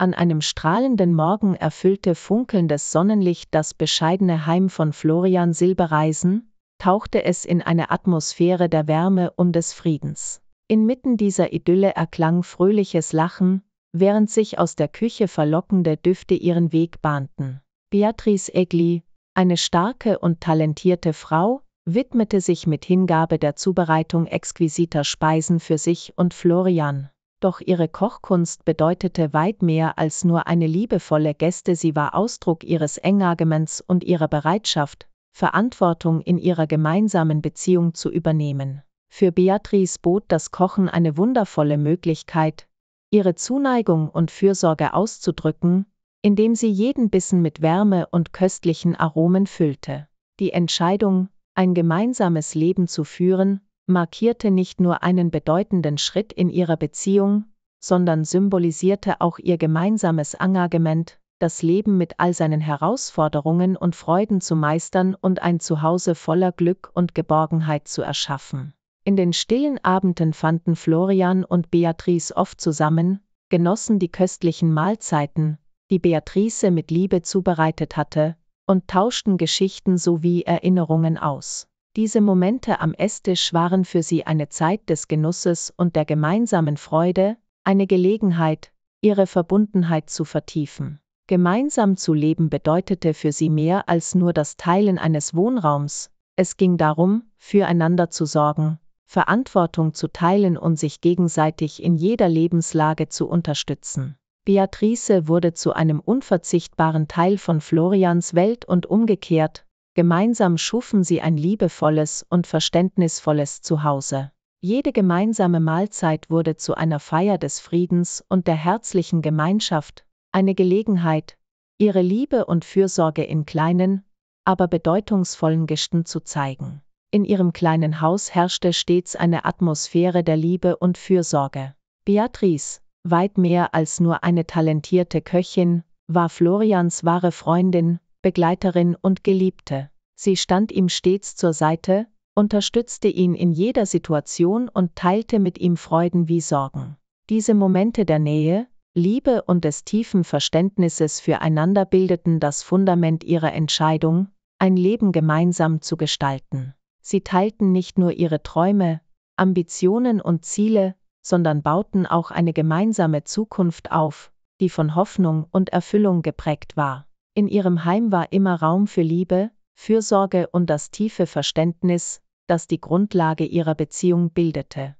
An einem strahlenden Morgen erfüllte funkelndes Sonnenlicht das bescheidene Heim von Florian Silbereisen, tauchte es in eine Atmosphäre der Wärme und des Friedens. Inmitten dieser Idylle erklang fröhliches Lachen, während sich aus der Küche verlockende Düfte ihren Weg bahnten. Beatrice Egli, eine starke und talentierte Frau, widmete sich mit Hingabe der Zubereitung exquisiter Speisen für sich und Florian. Doch ihre Kochkunst bedeutete weit mehr als nur eine liebevolle Gäste, sie war Ausdruck ihres Engagements und ihrer Bereitschaft, Verantwortung in ihrer gemeinsamen Beziehung zu übernehmen. Für Beatrice bot das Kochen eine wundervolle Möglichkeit, ihre Zuneigung und Fürsorge auszudrücken, indem sie jeden Bissen mit Wärme und köstlichen Aromen füllte. Die Entscheidung, ein gemeinsames Leben zu führen, markierte nicht nur einen bedeutenden Schritt in ihrer Beziehung, sondern symbolisierte auch ihr gemeinsames Engagement, das Leben mit all seinen Herausforderungen und Freuden zu meistern und ein Zuhause voller Glück und Geborgenheit zu erschaffen. In den stillen Abenden fanden Florian und Beatrice oft zusammen, genossen die köstlichen Mahlzeiten, die Beatrice mit Liebe zubereitet hatte, und tauschten Geschichten sowie Erinnerungen aus. Diese Momente am Esstisch waren für sie eine Zeit des Genusses und der gemeinsamen Freude, eine Gelegenheit, ihre Verbundenheit zu vertiefen. Gemeinsam zu leben bedeutete für sie mehr als nur das Teilen eines Wohnraums, es ging darum, füreinander zu sorgen, Verantwortung zu teilen und sich gegenseitig in jeder Lebenslage zu unterstützen. Beatrice wurde zu einem unverzichtbaren Teil von Florians Welt und umgekehrt, Gemeinsam schufen sie ein liebevolles und verständnisvolles Zuhause. Jede gemeinsame Mahlzeit wurde zu einer Feier des Friedens und der herzlichen Gemeinschaft, eine Gelegenheit, ihre Liebe und Fürsorge in kleinen, aber bedeutungsvollen Gesten zu zeigen. In ihrem kleinen Haus herrschte stets eine Atmosphäre der Liebe und Fürsorge. Beatrice, weit mehr als nur eine talentierte Köchin, war Florians wahre Freundin, Begleiterin und Geliebte. Sie stand ihm stets zur Seite, unterstützte ihn in jeder Situation und teilte mit ihm Freuden wie Sorgen. Diese Momente der Nähe, Liebe und des tiefen Verständnisses füreinander bildeten das Fundament ihrer Entscheidung, ein Leben gemeinsam zu gestalten. Sie teilten nicht nur ihre Träume, Ambitionen und Ziele, sondern bauten auch eine gemeinsame Zukunft auf, die von Hoffnung und Erfüllung geprägt war. In ihrem Heim war immer Raum für Liebe, Fürsorge und das tiefe Verständnis, das die Grundlage ihrer Beziehung bildete.